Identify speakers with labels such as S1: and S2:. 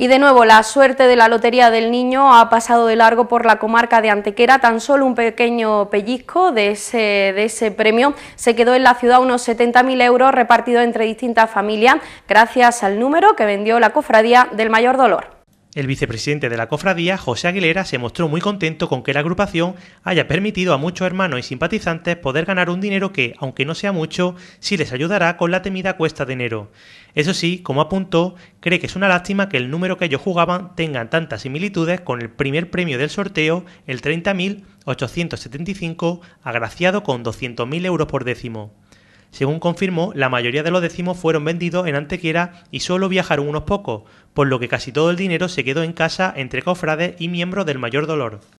S1: Y de nuevo, la suerte de la Lotería del Niño ha pasado de largo por la comarca de Antequera, tan solo un pequeño pellizco de ese, premio se quedó en la ciudad unos 70.000 euros repartidos entre distintas familias, gracias al número que vendió la cofradía del Mayor Dolor.
S2: El vicepresidente de la cofradía, José Aguilera, se mostró muy contento con que la agrupación haya permitido a muchos hermanos y simpatizantes poder ganar un dinero que, aunque no sea mucho, sí les ayudará con la temida cuesta de enero. Eso sí, como apuntó, cree que es una lástima que el número que ellos jugaban tengan tantas similitudes con el primer premio del sorteo, el 30.875, agraciado con 200.000 euros por décimo. Según confirmó, la mayoría de los décimos fueron vendidos en Antequera y solo viajaron unos pocos, por lo que casi todo el dinero se quedó en casa entre cofrades y miembros del Mayor Dolor.